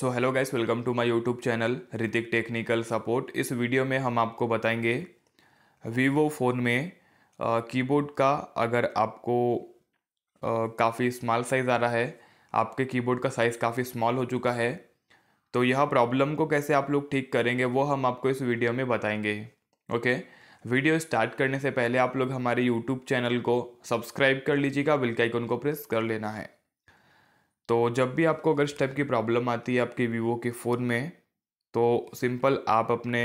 so hello guys welcome to my YouTube channel Hrithik technical support इस video में हम आपको बताएंगे वीवो फ़ोन में कीबोर्ड का अगर आपको काफ़ी स्मॉल साइज़ आ रहा है आपके कीबोर्ड का साइज़ काफ़ी स्मॉल हो चुका है तो यह प्रॉब्लम को कैसे आप लोग ठीक करेंगे वो हम आपको इस वीडियो में बताएंगे ओके वीडियो स्टार्ट करने से पहले आप लोग हमारे यूट्यूब चैनल को सब्सक्राइब कर लीजिएगा बिल्कुल को प्रेस कर लेना है तो जब भी आपको अगर इस टाइप की प्रॉब्लम आती है आपके वीवो के फ़ोन में तो सिंपल आप अपने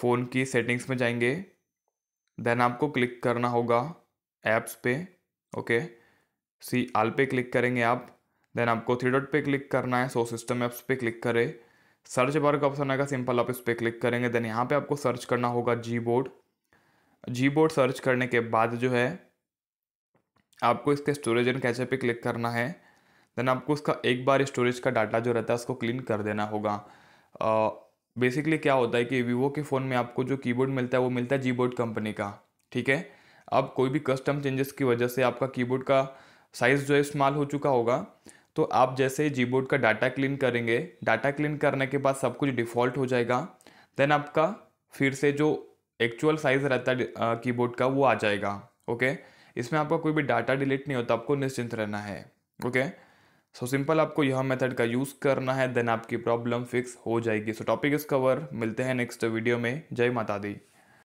फ़ोन की सेटिंग्स में जाएंगे देन आपको क्लिक करना होगा ऐप्स पे ओके सी आल पे क्लिक करेंगे आप देन आपको थ्री डॉट पे क्लिक करना है सो सिस्टम ऐप्स पे क्लिक करें सर्च बार का ऑप्शन आएगा सिंपल आप इस पर क्लिक करेंगे देन यहाँ पे आपको सर्च करना होगा G board G board search करने के बाद जो है आपको इसके स्टोरेज एंड कैचे पे क्लिक करना है देन आपको उसका एक बार स्टोरेज का डाटा जो रहता है उसको क्लीन कर देना होगा बेसिकली क्या होता है कि वीवो के फ़ोन में आपको जो कीबोर्ड मिलता है वो मिलता है बोर्ड कंपनी का ठीक है अब कोई भी कस्टम चेंजेस की वजह से आपका कीबोर्ड का साइज़ जो है स्मॉल हो चुका होगा तो आप जैसे ही जीबोर्ड का डाटा क्लीन करेंगे डाटा क्लीन करने के बाद सब कुछ डिफ़ॉल्ट हो जाएगा देन आपका फिर से जो एक्चुअल साइज़ रहता है कीबोर्ड का वो आ जाएगा ओके इसमें आपका कोई भी डाटा डिलीट नहीं होता आपको निश्चिंत रहना है ओके सो so, सिंपल आपको यह मेथड का यूज़ करना है देन आपकी प्रॉब्लम फिक्स हो जाएगी सो टॉपिक इस कवर मिलते हैं नेक्स्ट वीडियो में जय माता दी